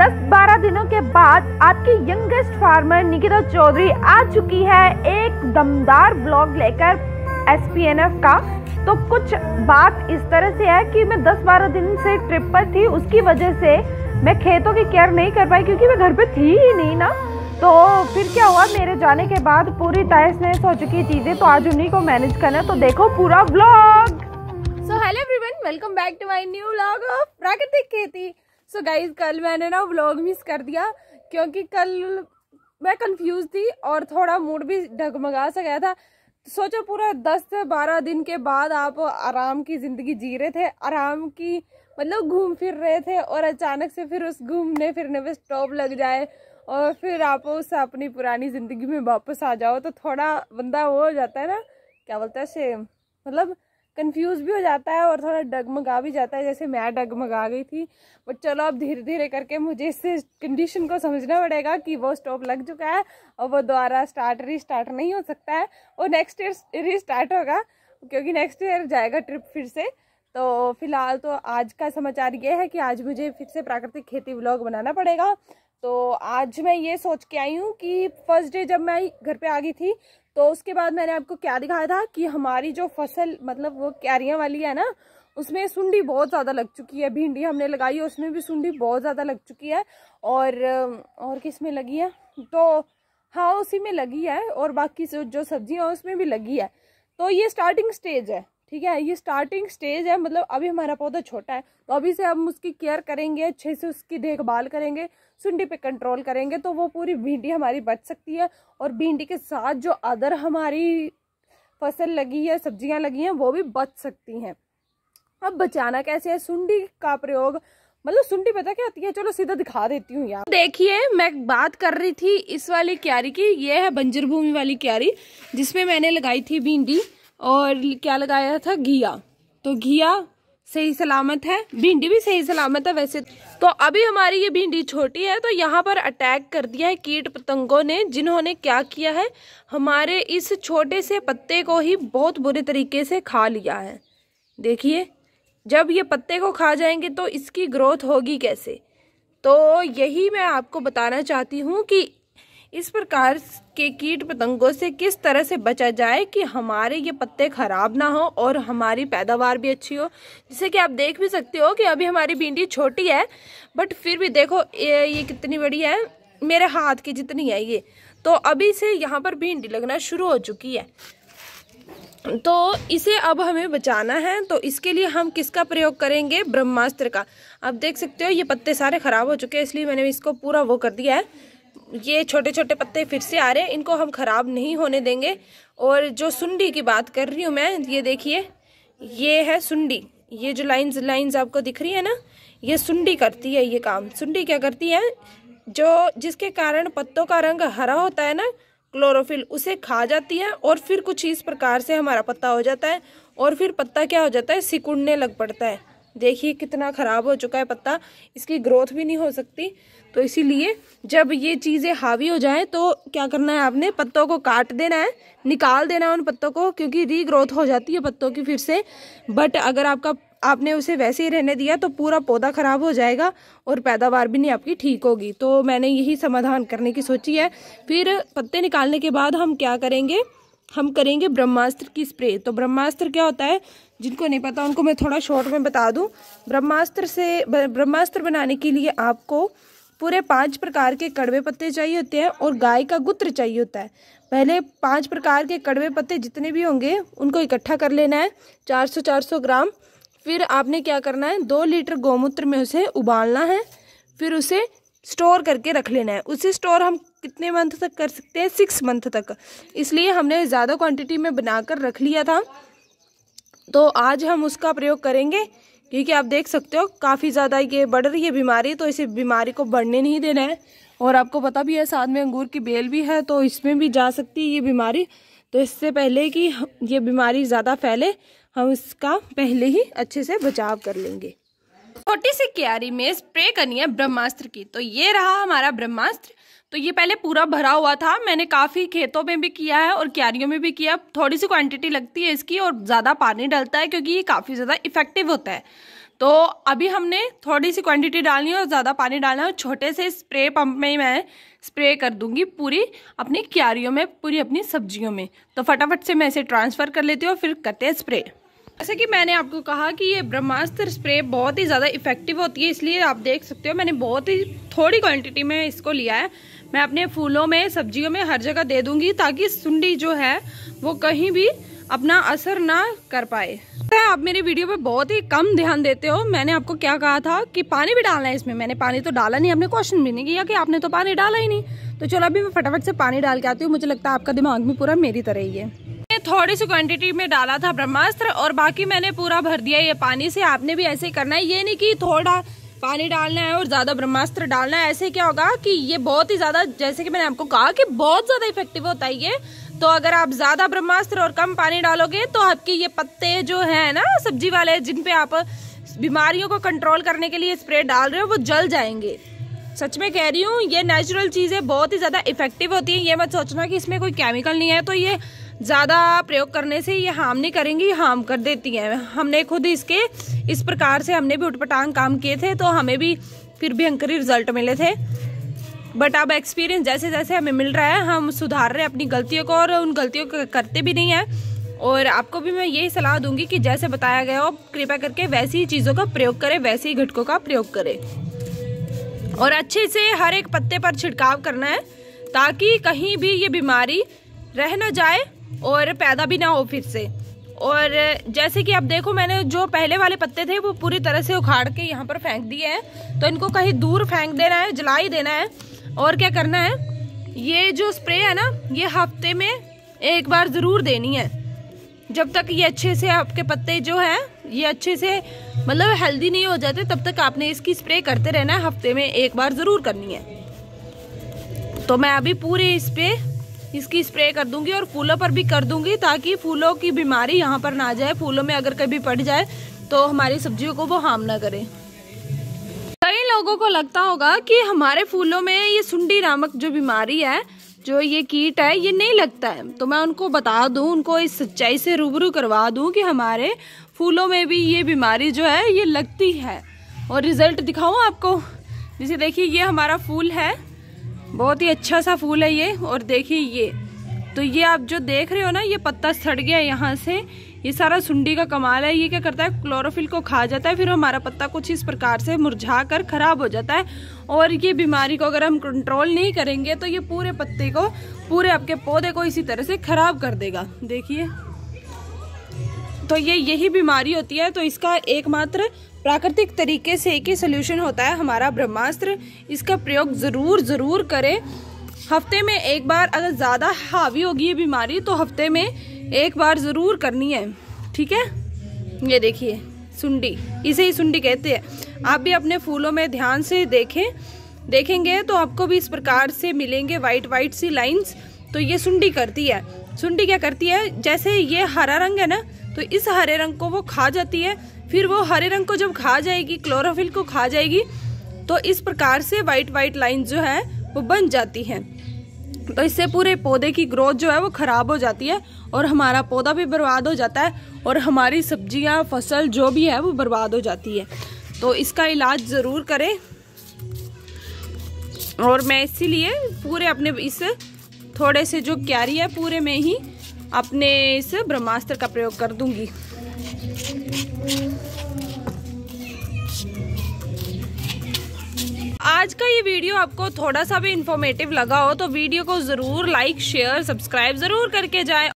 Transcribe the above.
10-12 दिनों के बाद आपकी यंगेस्ट फार्मर निकिता चौधरी आ चुकी है एक दमदार ब्लॉग लेकर एस का तो कुछ बात इस तरह से है कि मैं 10-12 दिन से ट्रिप पर थी उसकी वजह से मैं खेतों की केयर नहीं कर पाई क्योंकि मैं घर पे थी ही नहीं ना तो फिर क्या हुआ मेरे जाने के बाद पूरी तहस नहस हो चुकी चीज़ें तो आज उन्हीं को मैनेज करना तो देखो पूरा blog so hello everyone welcome back to my new blog of प्राकृतिक खेती सो so गाइज कल मैंने ना व्लॉग मिस कर दिया क्योंकि कल मैं कंफ्यूज थी और थोड़ा मूड भी ढगमगा सा गया था सोचो पूरा दस से बारह दिन के बाद आप आराम की ज़िंदगी जी रहे थे आराम की मतलब घूम फिर रहे थे और अचानक से फिर उस घूमने फिरने पर स्टॉप लग जाए और फिर आप उस अपनी पुरानी ज़िंदगी में वापस आ जाओ तो थोड़ा बंदा वो हो जाता है ना क्या बोलता है सेम मतलब कंफ्यूज भी हो जाता है और थोड़ा डगमगा भी जाता है जैसे मैं डगमगा गई थी बट चलो अब धीरे धीरे करके मुझे इस कंडीशन को समझना पड़ेगा कि वो स्टॉप लग चुका है और वो दोबारा स्टार्ट री स्टार्ट नहीं हो सकता है वो नेक्स्ट ईयर री स्टार्ट होगा क्योंकि नेक्स्ट ईयर जाएगा ट्रिप फिर से तो फिलहाल तो आज का समाचार ये है कि आज मुझे फिर से प्राकृतिक खेती ब्लॉग बनाना पड़ेगा तो आज मैं ये सोच के आई हूँ कि फर्स्ट डे जब मैं घर पे आ गई थी तो उसके बाद मैंने आपको क्या दिखाया था कि हमारी जो फसल मतलब वो क्यारियाँ वाली है ना उसमें सुंडी बहुत ज़्यादा लग चुकी है भिंडी हमने लगाई है उसमें भी सुंडी बहुत ज़्यादा लग चुकी है और और किस में लगी है तो हाँ उसी में लगी है और बाकी जो सब्जियाँ उसमें भी लगी है तो ये स्टार्टिंग स्टेज है ठीक है ये स्टार्टिंग स्टेज है मतलब अभी हमारा पौधा छोटा है तो अभी से हम उसकी केयर करेंगे अच्छे से उसकी देखभाल करेंगे सुंडी पे कंट्रोल करेंगे तो वो पूरी भिंडी हमारी बच सकती है और भिंडी के साथ जो अदर हमारी फसल लगी है सब्जियां लगी हैं वो भी बच सकती हैं अब बचाना कैसे है सुंडी का प्रयोग मतलब सुंडी पता क्या होती है चलो सीधा दिखा देती हूँ यार देखिए मैं बात कर रही थी इस वाली क्यारी की ये है बंजर भूमि वाली क्यारी जिसमें मैंने लगाई थी भिंडी और क्या लगाया था घिया तो घिया सही सलामत है भिंडी भी सही सलामत है वैसे तो अभी हमारी ये भिंडी छोटी है तो यहाँ पर अटैक कर दिया है कीट पतंगों ने जिन्होंने क्या किया है हमारे इस छोटे से पत्ते को ही बहुत बुरे तरीके से खा लिया है देखिए जब ये पत्ते को खा जाएंगे तो इसकी ग्रोथ होगी कैसे तो यही मैं आपको बताना चाहती हूँ कि इस प्रकार के कीट पतंगों से किस तरह से बचा जाए कि हमारे ये पत्ते ख़राब ना हो और हमारी पैदावार भी अच्छी हो जैसे कि आप देख भी सकते हो कि अभी हमारी भिंडी छोटी है बट फिर भी देखो ये, ये कितनी बड़ी है मेरे हाथ की जितनी है ये तो अभी से यहाँ पर भिंडी लगना शुरू हो चुकी है तो इसे अब हमें बचाना है तो इसके लिए हम किसका प्रयोग करेंगे ब्रह्मास्त्र का आप देख सकते हो ये पत्ते सारे ख़राब हो चुके हैं इसलिए मैंने इसको पूरा वो कर दिया है ये छोटे छोटे पत्ते फिर से आ रहे हैं इनको हम ख़राब नहीं होने देंगे और जो सुंडी की बात कर रही हूँ मैं ये देखिए ये है सुंडी ये जो लाइंस लाइंस आपको दिख रही है ना ये सुंडी करती है ये काम सुंडी क्या करती है जो जिसके कारण पत्तों का रंग हरा होता है ना क्लोरोफिल उसे खा जाती है और फिर कुछ इस प्रकार से हमारा पत्ता हो जाता है और फिर पत्ता क्या हो जाता है सिकुड़ने लग पड़ता है देखिए कितना ख़राब हो चुका है पत्ता इसकी ग्रोथ भी नहीं हो सकती तो इसीलिए जब ये चीज़ें हावी हो जाएं तो क्या करना है आपने पत्तों को काट देना है निकाल देना है उन पत्तों को क्योंकि रीग्रोथ हो जाती है पत्तों की फिर से बट अगर आपका आपने उसे वैसे ही रहने दिया तो पूरा पौधा ख़राब हो जाएगा और पैदावार भी नहीं आपकी ठीक होगी तो मैंने यही समाधान करने की सोची है फिर पत्ते निकालने के बाद हम क्या करेंगे हम करेंगे ब्रह्मास्त्र की स्प्रे तो ब्रह्मास्त्र क्या होता है जिनको नहीं पता उनको मैं थोड़ा शॉर्ट में बता दूं ब्रह्मास्त्र से ब्रह्मास्त्र बनाने के लिए आपको पूरे पांच प्रकार के कड़वे पत्ते चाहिए होते हैं और गाय का गुत्र चाहिए होता है पहले पांच प्रकार के कड़वे पत्ते जितने भी होंगे उनको इकट्ठा कर लेना है चार सौ चार सौ ग्राम फिर आपने क्या करना है दो लीटर गौमूत्र में उसे उबालना है फिर उसे स्टोर करके रख लेना है उसे स्टोर हम कितने मंथ तक कर सकते हैं सिक्स मंथ तक इसलिए हमने ज़्यादा क्वांटिटी में बनाकर रख लिया था तो आज हम उसका प्रयोग करेंगे क्योंकि आप देख सकते हो काफ़ी ज़्यादा ये बढ़ रही है बीमारी तो इसे बीमारी को बढ़ने नहीं देना है और आपको पता भी है साथ में अंगूर की बेल भी है तो इसमें भी जा सकती है ये बीमारी तो इससे पहले कि ये बीमारी ज़्यादा फैले हम इसका पहले ही अच्छे से बचाव कर लेंगे छोटी सी क्यारी में स्प्रे करनी है ब्रह्मास्त्र की तो ये रहा हमारा ब्रह्मास्त्र तो ये पहले पूरा भरा हुआ था मैंने काफ़ी खेतों में भी किया है और क्यारियों में भी किया थोड़ी सी क्वांटिटी लगती है इसकी और ज़्यादा पानी डलता है क्योंकि ये काफ़ी ज़्यादा इफेक्टिव होता है तो अभी हमने थोड़ी सी क्वांटिटी डालनी है और ज़्यादा पानी डालना है और छोटे से स्प्रे पंप में ही मैं स्प्रे कर दूंगी पूरी अपनी क्यारियों में पूरी अपनी सब्जियों में तो फटाफट से मैं इसे ट्रांसफ़र कर लेती हूँ और फिर करते हैं स्प्रे जैसे अच्छा कि मैंने आपको कहा कि ये ब्रह्मास्त्र स्प्रे बहुत ही ज़्यादा इफेक्टिव होती है इसलिए आप देख सकते हो मैंने बहुत ही थोड़ी क्वांटिटी में इसको लिया है मैं अपने फूलों में सब्जियों में हर जगह दे दूंगी ताकि सुंडी जो है वो कहीं भी अपना असर ना कर पाए आप मेरी वीडियो पे बहुत ही कम ध्यान देते हो मैंने आपको क्या कहा था कि पानी भी डालना है इसमें मैंने पानी तो डाला नहीं आपने क्वेश्चन भी नहीं किया कि आपने तो पानी डाला ही नहीं तो चलो अभी मैं फटाफट से पानी डाल के आती हूँ मुझे लगता है आपका दिमाग भी पूरा मेरी तरह ही है थोड़ी सी क्वांटिटी में डाला था ब्रह्मास्त्र और बाकी मैंने पूरा भर दिया ये पानी से आपने भी ऐसे ही करना है ये नहीं कि थोड़ा पानी डालना है और ज़्यादा ब्रह्मास्त्र डालना है ऐसे क्या होगा कि ये बहुत ही ज़्यादा जैसे कि मैंने आपको कहा कि बहुत ज़्यादा इफेक्टिव होता है ये तो अगर आप ज़्यादा ब्रह्मास्त्र और कम पानी डालोगे तो आपके ये पत्ते जो है ना सब्जी वाले जिनपे आप बीमारियों को कंट्रोल करने के लिए स्प्रे डाल रहे हो वो जल जाएंगे सच में कह रही हूँ ये नेचुरल चीज़ें बहुत ही ज़्यादा इफेक्टिव होती है ये मत सोचना कि इसमें कोई केमिकल नहीं है तो ये ज़्यादा प्रयोग करने से ये हार्म नहीं करेंगी हार्म कर देती हैं हमने खुद इसके इस प्रकार से हमने भी उठपटांग काम किए थे तो हमें भी फिर भयंकर रिजल्ट मिले थे बट अब एक्सपीरियंस जैसे जैसे हमें मिल रहा है हम सुधार रहे हैं अपनी गलतियों को और उन गलतियों को करते भी नहीं हैं और आपको भी मैं यही सलाह दूंगी कि जैसे बताया गया हो कृपया करके वैसी ही चीज़ों का प्रयोग करें वैसे ही घटकों का प्रयोग करें और अच्छे से हर एक पत्ते पर छिड़काव करना है ताकि कहीं भी ये बीमारी रह ना जाए और पैदा भी ना हो फिर से और जैसे कि आप देखो मैंने जो पहले वाले पत्ते थे वो पूरी तरह से उखाड़ के यहाँ पर फेंक दिए हैं तो इनको कहीं दूर फेंक देना है जला ही देना है और क्या करना है ये जो स्प्रे है ना ये हफ्ते में एक बार ज़रूर देनी है जब तक ये अच्छे से आपके पत्ते जो हैं ये अच्छे से मतलब हेल्दी नहीं हो जाते तब तक आपने इसकी स्प्रे करते रहना है हफ्ते में एक बार ज़रूर करनी है तो मैं अभी पूरे इस पर इसकी स्प्रे कर दूंगी और फूलों पर भी कर दूंगी ताकि फूलों की बीमारी यहाँ पर ना जाए फूलों में अगर कभी पड़ जाए तो हमारी सब्जियों को वो हार्म ना करे कई लोगों को लगता होगा कि हमारे फूलों में ये सुंडी नामक जो बीमारी है जो ये कीट है ये नहीं लगता है तो मैं उनको बता दूं उनको इस सच्चाई से रूबरू करवा दूं कि हमारे फूलों में भी ये बीमारी जो है ये लगती है और रिजल्ट दिखाऊं आपको जैसे देखिए ये हमारा फूल है बहुत ही अच्छा सा फूल है ये और देखिए ये तो ये आप जो देख रहे हो ना ये पत्ता सड़ गया यहाँ से ये सारा सुंडी का कमाल है ये क्या करता है क्लोरोफिल को खा जाता है फिर हमारा पत्ता कुछ इस प्रकार से मुरझा कर खराब हो जाता है और ये बीमारी को अगर हम कंट्रोल नहीं करेंगे तो ये पूरे पत्ते को पूरे आपके पौधे को इसी तरह से खराब कर देगा देखिए तो ये यही बीमारी होती है तो इसका एकमात्र प्राकृतिक तरीके से एक ही सोल्यूशन होता है हमारा ब्रह्मास्त्र इसका प्रयोग ज़रूर ज़रूर करें हफ्ते में एक बार अगर ज़्यादा हावी होगी ये बीमारी तो हफ्ते में एक बार ज़रूर करनी है ठीक है ये देखिए सुंडी इसे ही सुंडी कहते हैं आप भी अपने फूलों में ध्यान से देखें देखेंगे तो आपको भी इस प्रकार से मिलेंगे वाइट वाइट सी लाइंस तो ये सुंडी करती है सुंडी क्या करती है जैसे ये हरा रंग है ना तो इस हरे रंग को वो खा जाती है फिर वो हरे रंग को जब खा जाएगी क्लोरोफिल को खा जाएगी तो इस प्रकार से वाइट वाइट लाइन जो है वो बन जाती है तो इससे पूरे पौधे की ग्रोथ जो है वो ख़राब हो जाती है और हमारा पौधा भी बर्बाद हो जाता है और हमारी सब्जियां फसल जो भी है वो बर्बाद हो जाती है तो इसका इलाज ज़रूर करें और मैं इसीलिए पूरे अपने इस थोड़े से जो क्यारी है पूरे में ही अपने इस ब्रह्मास्त्र का प्रयोग कर दूंगी आज का ये वीडियो आपको थोड़ा सा भी इन्फॉर्मेटिव लगा हो तो वीडियो को ज़रूर लाइक शेयर सब्सक्राइब ज़रूर करके जाए